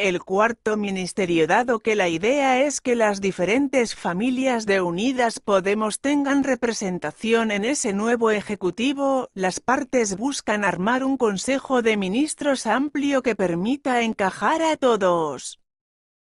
El cuarto ministerio dado que la idea es que las diferentes familias de Unidas Podemos tengan representación en ese nuevo Ejecutivo, las partes buscan armar un Consejo de Ministros amplio que permita encajar a todos.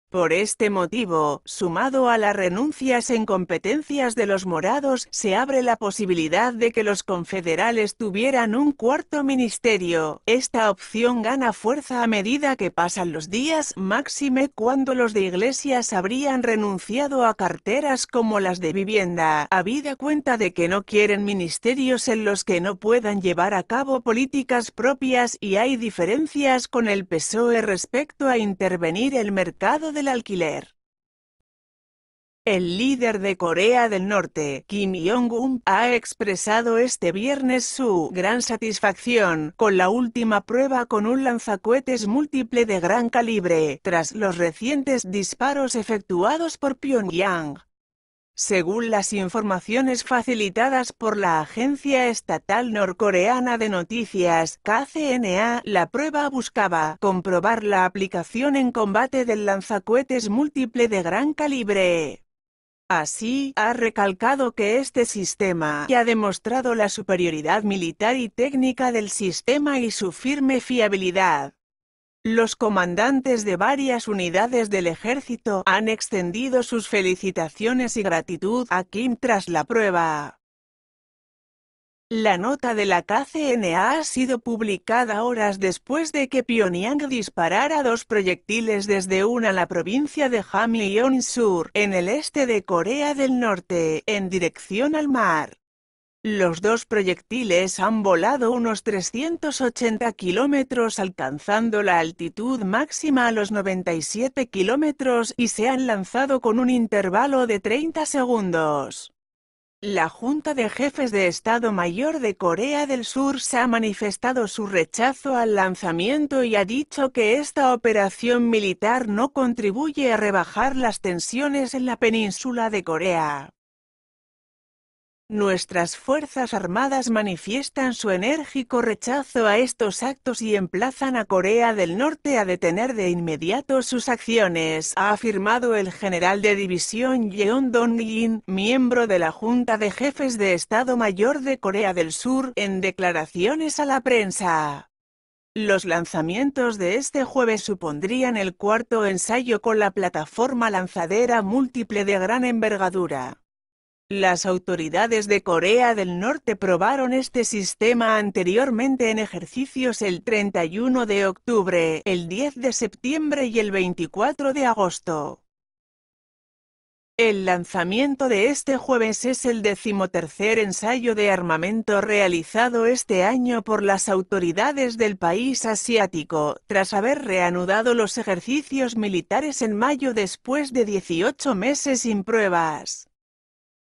Por este motivo, sumado a las renuncias en competencias de los morados, se abre la posibilidad de que los confederales tuvieran un cuarto ministerio. Esta opción gana fuerza a medida que pasan los días, máxime cuando los de iglesias habrían renunciado a carteras como las de vivienda, habida cuenta de que no quieren ministerios en los que no puedan llevar a cabo políticas propias y hay diferencias con el PSOE respecto a intervenir el mercado de del alquiler. El líder de Corea del Norte, Kim Jong-un, ha expresado este viernes su gran satisfacción con la última prueba con un lanzacohetes múltiple de gran calibre, tras los recientes disparos efectuados por Pyongyang según las informaciones facilitadas por la agencia estatal norcoreana de noticias KCNA, la prueba buscaba comprobar la aplicación en combate del lanzacohetes múltiple de gran calibre. Así, ha recalcado que este sistema ya ha demostrado la superioridad militar y técnica del sistema y su firme fiabilidad. Los comandantes de varias unidades del ejército han extendido sus felicitaciones y gratitud a Kim tras la prueba. La nota de la KCNA ha sido publicada horas después de que Pyongyang disparara dos proyectiles desde una la provincia de Hamgyong-sur, en el este de Corea del Norte, en dirección al mar. Los dos proyectiles han volado unos 380 kilómetros alcanzando la altitud máxima a los 97 kilómetros y se han lanzado con un intervalo de 30 segundos. La Junta de Jefes de Estado Mayor de Corea del Sur se ha manifestado su rechazo al lanzamiento y ha dicho que esta operación militar no contribuye a rebajar las tensiones en la península de Corea. Nuestras Fuerzas Armadas manifiestan su enérgico rechazo a estos actos y emplazan a Corea del Norte a detener de inmediato sus acciones, ha afirmado el general de división Yeon Dong-in, miembro de la Junta de Jefes de Estado Mayor de Corea del Sur, en declaraciones a la prensa. Los lanzamientos de este jueves supondrían el cuarto ensayo con la plataforma lanzadera múltiple de gran envergadura. Las autoridades de Corea del Norte probaron este sistema anteriormente en ejercicios el 31 de octubre, el 10 de septiembre y el 24 de agosto. El lanzamiento de este jueves es el decimotercer ensayo de armamento realizado este año por las autoridades del país asiático, tras haber reanudado los ejercicios militares en mayo después de 18 meses sin pruebas.